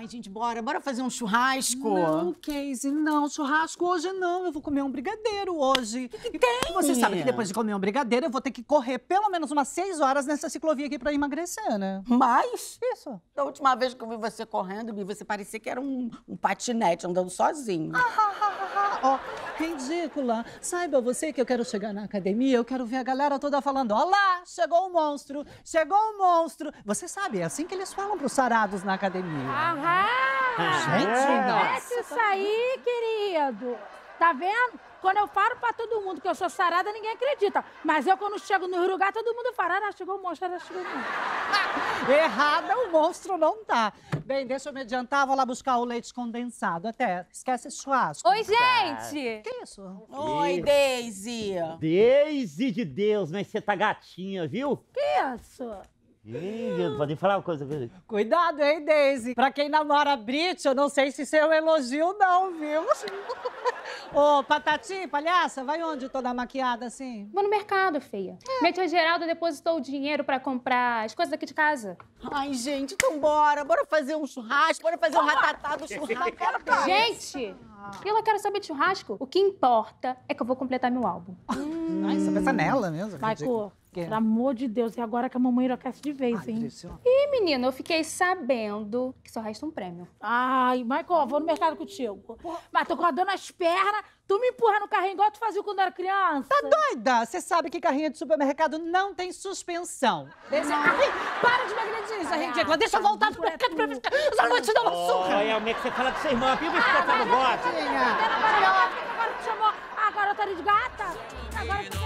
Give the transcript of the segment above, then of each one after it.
Ai, gente, bora, bora fazer um churrasco. Não, Casey, não, churrasco hoje não. Eu vou comer um brigadeiro hoje. Que, que tem? Você sabe que depois de comer um brigadeiro, eu vou ter que correr pelo menos umas seis horas nessa ciclovia aqui pra emagrecer, né? Mas? Isso. Da última vez que eu vi você correndo, Bi, você parecia que era um, um patinete andando sozinho. Ah, ah, ah, ah ó, ridícula. Saiba você que eu quero chegar na academia, eu quero ver a galera toda falando: ó lá, chegou o monstro, chegou o monstro. Você sabe, é assim que eles falam pros sarados na academia. Aham! Gente, é. nossa! Deixa isso aí, querido! Tá vendo? Quando eu falo pra todo mundo que eu sou sarada, ninguém acredita. Mas eu, quando chego no Uruguai, todo mundo fala, ah, chegou o monstro, ah, chegou o monstro. Errada, o monstro não tá. Bem, deixa eu me adiantar, vou lá buscar o leite condensado até. Esquece churrasco. Oi, gente! Que isso? Oi, Daisy. Daisy de Deus, mas você tá gatinha, viu? Que isso? Ih, eu não pode falar uma coisa. Cuidado, hein, Daisy? Pra quem namora Brit, eu não sei se isso é um elogio, não, viu? Ô, Patati, palhaça, vai onde toda maquiada assim? Vou no mercado, feia. É. Minha tia Geralda depositou o dinheiro pra comprar as coisas aqui de casa. Ai, gente, então bora. Bora fazer um churrasco, bora fazer um ratatá do churrasco. Bora, cara. Gente, ah. eu não quero saber de churrasco. O que importa é que eu vou completar meu álbum. Hum. Ai, você pensa nela mesmo. Vai, cor. É. Pelo amor de Deus, e agora que a mamãe enlouquece de vez, Ai, hein? Ih, menina, eu fiquei sabendo que só resta um prêmio. Ai, Michael, vou no mercado contigo. Porra. Mas tô com a dor nas pernas, tu me empurra no carrinho igual tu fazia quando era criança. Tá doida? Você sabe que carrinho de supermercado não tem suspensão. Desse... Ai, ah. para de me agredir, é ridícula. Deixa eu tá voltar pro mercado pra ficar. só não vou te dar uma surra. Olha, como é que você fala com sua irmã? Viu esse ah, no tá tá bote? Agora eu tô de gata. Agora...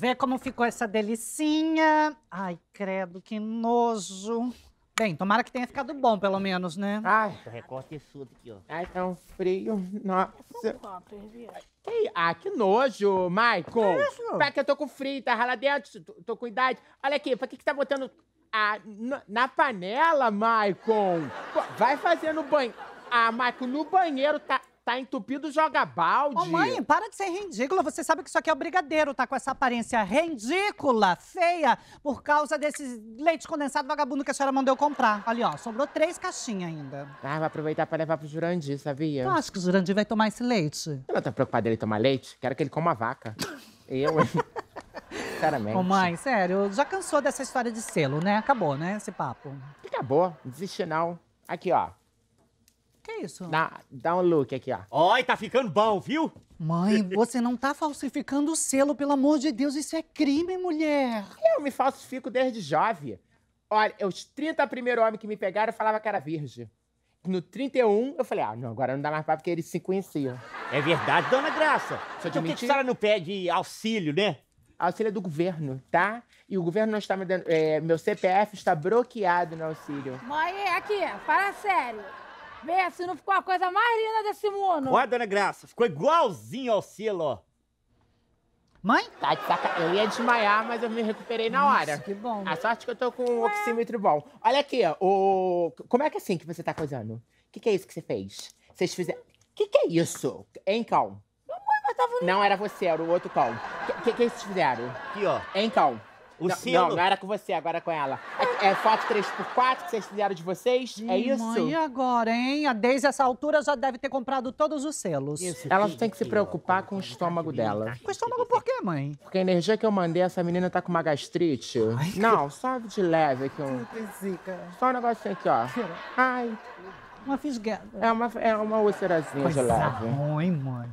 Vê como ficou essa delicinha. Ai, credo, que nojo. Bem, tomara que tenha ficado bom, pelo menos, né? Ai, o recorte é sudo aqui, ó. Ai, tá um frio. Nossa. Que, ah, que nojo, Michael. Que é isso? Vai que eu tô com frio, tá rala dentro, tô, tô com idade. Olha aqui, pra que que tá botando na, na panela, Michael? Vai fazer no banho. Ah, Michael, no banheiro tá tá entupido, joga balde. Ô, mãe, para de ser ridícula. Você sabe que isso aqui é o brigadeiro, tá com essa aparência ridícula, feia, por causa desse leite condensado vagabundo que a senhora mandou comprar. Ali, ó, sobrou três caixinhas ainda. Ah, vou aproveitar pra levar pro Jurandir, sabia? Eu acho que o Jurandir vai tomar esse leite. Eu não tô preocupada ele tomar leite, quero que ele coma vaca. Eu, hein? Sinceramente. Ô, mãe, sério, já cansou dessa história de selo, né? Acabou, né, esse papo? Acabou, desiste não. Aqui, ó. Que é isso? Dá, dá um look aqui, ó. Oi, tá ficando bom, viu? Mãe, você não tá falsificando o selo, pelo amor de Deus, isso é crime, mulher. Eu me falsifico desde jovem. Olha, os 30 primeiros homens que me pegaram, eu falava que era virgem. No 31, eu falei, ah, não, agora não dá mais pra porque eles se conheciam. É verdade, dona Graça. Só então, por que a senhora não pede auxílio, né? Auxílio é do governo, tá? E o governo não está me dando. É, meu CPF está bloqueado no auxílio. Mãe, é aqui, fala sério. Vê se não ficou a coisa mais linda desse mundo. Olha, dona Graça, ficou igualzinho ao selo, ó. Mãe? Tá de saca... Eu ia desmaiar, mas eu me recuperei na Nossa, hora. que bom. A sorte que eu tô com um é. oxímetro bom. Olha aqui, o... como é que é assim que você tá coisando? O que, que é isso que você fez? Vocês fizeram... O que, que é isso? Hein, cal. Mamãe, mas tava... Não era você, era o outro cal. O que, que, que, vocês fizeram? Aqui, ó. Hein, cal. O não, selo. Não, não era com você, agora é com ela. É foto 3x4 que vocês fizeram de vocês? Sim, é isso? Mãe, e agora, hein? A Deise, essa altura, já deve ter comprado todos os selos. Isso. Ela que, tem que se preocupar com o estômago dela. Com o estômago por quê, mãe? Porque a energia que eu mandei, essa menina tá com uma gastrite. Ai, Não, que... só de leve aqui. Um... Só um negocinho aqui, ó. Ai. Uma fisgueta. É uma, é uma úlcerazinha de leve. Mãe, mãe.